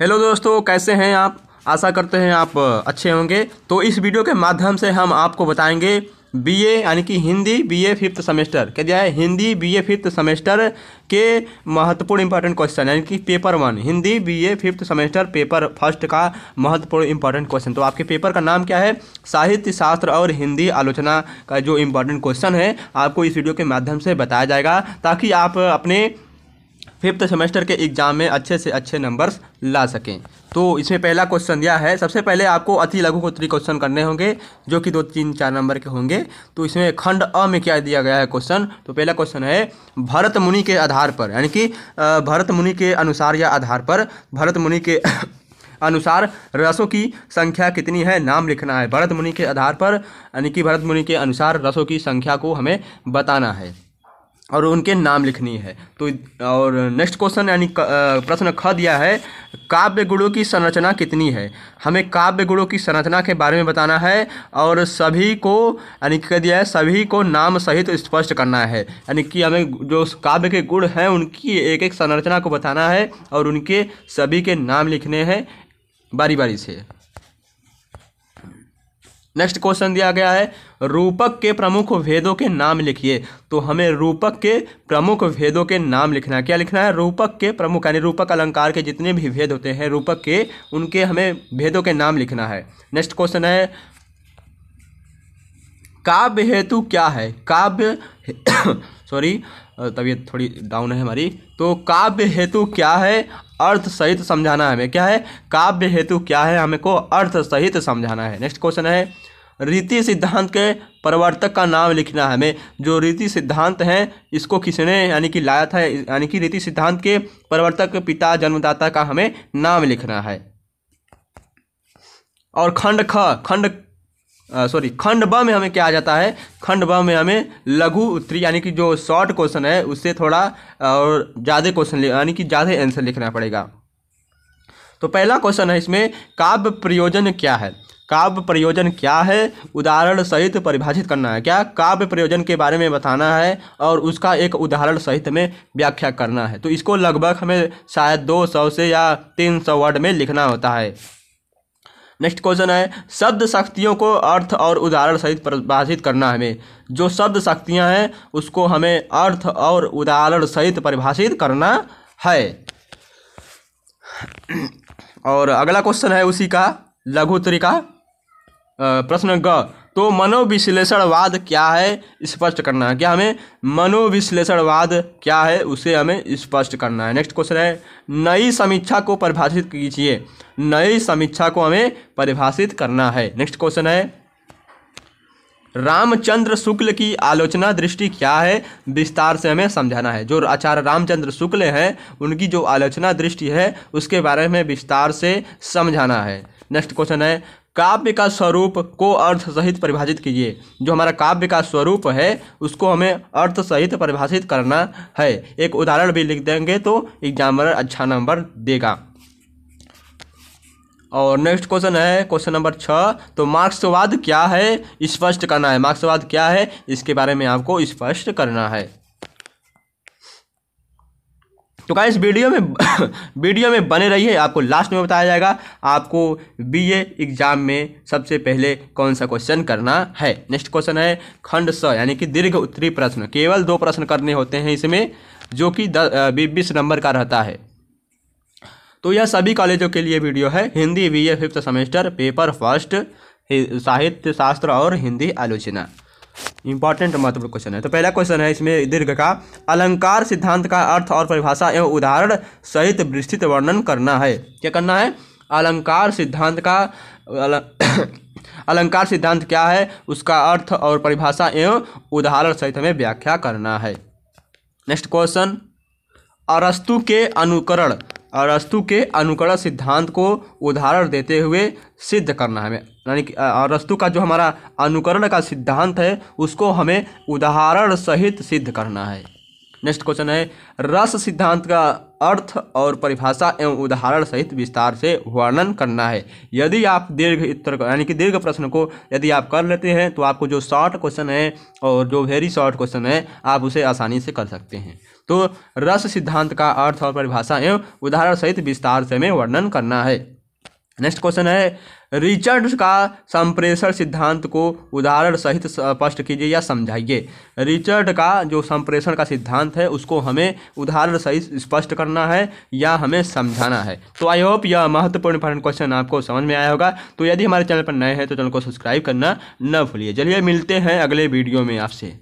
hello दोस्तों कैसे हैं आप आशा करते हैं आप अच्छे होंगे तो इस वीडियो के माध्यम से हम आपको बताएंगे बीए यानी कि हिंदी बीए फिफ्थ सेमेस्टर क्या दिया है हिंदी बीए फिफ्थ सेमेस्टर के महत्वपूर्ण इंपॉर्टेंट क्वेश्चन यानी कि paper one Hindi BA fifth semester paper first का महत्वपूर्ण इंपॉर्टेंट क्वेश्चन तो आपके पेपर का नाम क्या है साहित्य शास्त्र और हिंदी आलोचना का जो इम्पोर्टेंट क्वेश्चन है आपको इस वीडियो के माध्यम से बताया जाएगा ताकि आप अपने फिफ्थ सेमेस्टर के एग्ज़ाम में अच्छे से अच्छे नंबर्स ला सकें तो इसमें पहला क्वेश्चन दिया है सबसे पहले आपको अति लघु उत्तरी क्वेश्चन करने होंगे जो कि दो तीन चार नंबर के होंगे तो इसमें खंड अ में क्या दिया गया है क्वेश्चन तो पहला क्वेश्चन है भरत मुनि के आधार पर यानी कि भरत मुनि के अनुसार या आधार पर भरत मुनि के अनुसार रसों की संख्या कितनी है नाम लिखना है भरत मुनि के आधार पर यानी कि भरत मुनि के अनुसार रसों की संख्या को हमें बताना है और उनके नाम लिखनी है तो और नेक्स्ट क्वेश्चन यानी प्रश्न ख दिया है काव्य गुणों की संरचना कितनी है हमें काव्य गुणों की संरचना के बारे में बताना है और सभी को यानी कह दिया है सभी को नाम सहित तो स्पष्ट करना है यानी कि हमें जो काव्य के गुण हैं उनकी एक एक संरचना को बताना है और उनके सभी के नाम लिखने हैं बारी बारी से नेक्स्ट क्वेश्चन दिया गया है रूपक के प्रमुख भेदों के नाम लिखिए तो हमें रूपक के प्रमुख भेदों के नाम लिखना है क्या लिखना है रूपक के प्रमुख यानी रूपक अलंकार के जितने भी भेद होते हैं रूपक के उनके हमें भेदों के नाम लिखना है नेक्स्ट क्वेश्चन है काव्य हेतु क्या है काव्य सॉरी तबीयत थोड़ी डाउन है हमारी तो काव्य हेतु क्या है अर्थ सहित समझाना है हमें क्या है काव्य हेतु क्या है हमें को अर्थ सहित समझाना है नेक्स्ट क्वेश्चन है रीति सिद्धांत के प्रवर्तक का नाम लिखना है हमें जो रीति सिद्धांत हैं इसको किसने यानी कि लाया था यानी कि रीति सिद्धांत के प्रवर्तक पिता जन्मदाता का हमें नाम लिखना है और खंड ख खंड सॉरी खंड ब में हमें क्या आ जाता है खंड ब में हमें लघु उत्तरी यानी कि जो शॉर्ट क्वेश्चन है उससे थोड़ा और ज़्यादा क्वेश्चन यानी कि ज़्यादा आंसर लिखना पड़ेगा तो पहला क्वेश्चन है इसमें काव्य प्रयोजन क्या है काव्य प्रयोजन क्या है उदाहरण सहित परिभाषित करना है क्या काव्य प्रयोजन के बारे में बताना है और उसका एक उदाहरण सहित में व्याख्या करना है तो इसको लगभग हमें शायद दो सौ से या तीन सौ वर्ड में लिखना होता है नेक्स्ट क्वेश्चन है शब्द शक्तियों को अर्थ और उदाहरण सहित परिभाषित करना हमें जो शब्द शक्तियाँ हैं उसको हमें अर्थ और उदाहरण सहित परिभाषित करना है और अगला क्वेश्चन है उसी का लघु तरीका प्रश्न ग तो मनोविश्लेषणवाद क्या है स्पष्ट करना है क्या हमें मनोविश्लेषणवाद क्या है उसे हमें स्पष्ट करना है नेक्स्ट क्वेश्चन है नई समीक्षा को परिभाषित कीजिए नई समीक्षा को हमें परिभाषित करना है नेक्स्ट क्वेश्चन है रामचंद्र शुक्ल की आलोचना दृष्टि क्या है विस्तार से हमें समझाना है जो आचार्य रामचंद्र शुक्ल हैं उनकी जो आलोचना दृष्टि है उसके बारे में विस्तार से समझाना है नेक्स्ट क्वेश्चन है काव्य का स्वरूप को अर्थ सहित परिभाषित कीजिए जो हमारा काव्य का स्वरूप है उसको हमें अर्थ सहित परिभाषित करना है एक उदाहरण भी लिख देंगे तो एग्जामिनर अच्छा नंबर देगा और नेक्स्ट क्वेश्चन है क्वेश्चन नंबर छः तो मार्क्सवाद क्या है स्पष्ट करना है मार्क्सवाद क्या है इसके बारे में आपको स्पष्ट करना है तो गाइस वीडियो में वीडियो में बने रहिए आपको लास्ट में बताया जाएगा आपको बी एग्जाम में सबसे पहले कौन सा क्वेश्चन करना है नेक्स्ट क्वेश्चन है खंड स यानी कि दीर्घ उत्तरी प्रश्न केवल दो प्रश्न करने होते हैं इसमें जो कि बीस नंबर का रहता है तो यह सभी कॉलेजों के लिए वीडियो है Hindi B A fifth semester paper first साहित्य शास्त्र और हिंदी आलोचना इंपॉर्टेंट महत्वपूर्ण क्वेश्चन है तो पहला क्वेश्चन है इसमें दीर्घ का अलंकार सिद्धांत का अर्थ और परिभाषा एवं उदाहरण सहित विस्तृत वर्णन करना है क्या करना है अलंकार सिद्धांत का अल... अलंकार सिद्धांत क्या है उसका अर्थ और परिभाषा एवं उदाहरण सहित हमें व्याख्या करना है नेक्स्ट क्वेश्चन अरस्तु के अनुकरण अरस्तु के अनुकरण सिद्धांत को उदाहरण देते हुए सिद्ध करना है हमें यानी कि अरस्तु का जो हमारा अनुकरण का सिद्धांत है उसको हमें उदाहरण सहित सिद्ध करना है नेक्स्ट क्वेश्चन है रस सिद्धांत का अर्थ और परिभाषा एवं उदाहरण सहित विस्तार से वर्णन करना है यदि आप दीर्घ उत्तर यानी कि दीर्घ प्रश्न को यदि आप कर लेते हैं तो आपको जो शॉर्ट क्वेश्चन है और जो वेरी शॉर्ट क्वेश्चन है आप उसे आसानी से कर सकते हैं तो रस सिद्धांत का अर्थ और परिभाषा एवं उदाहरण सहित विस्तार से में वर्णन करना है नेक्स्ट क्वेश्चन है रिचर्ड का संप्रेषण सिद्धांत को उदाहरण सहित स्पष्ट कीजिए या समझाइए रिचर्ड का जो संप्रेषण का सिद्धांत है उसको हमें उदाहरण सहित स्पष्ट करना है या हमें समझाना है तो आई होप यह महत्वपूर्ण इंपॉर्टेंट क्वेश्चन आपको समझ में आया होगा तो यदि हमारे चैनल पर नए हैं तो चैनल को सब्सक्राइब करना न भूलिए चलिए मिलते हैं अगले वीडियो में आपसे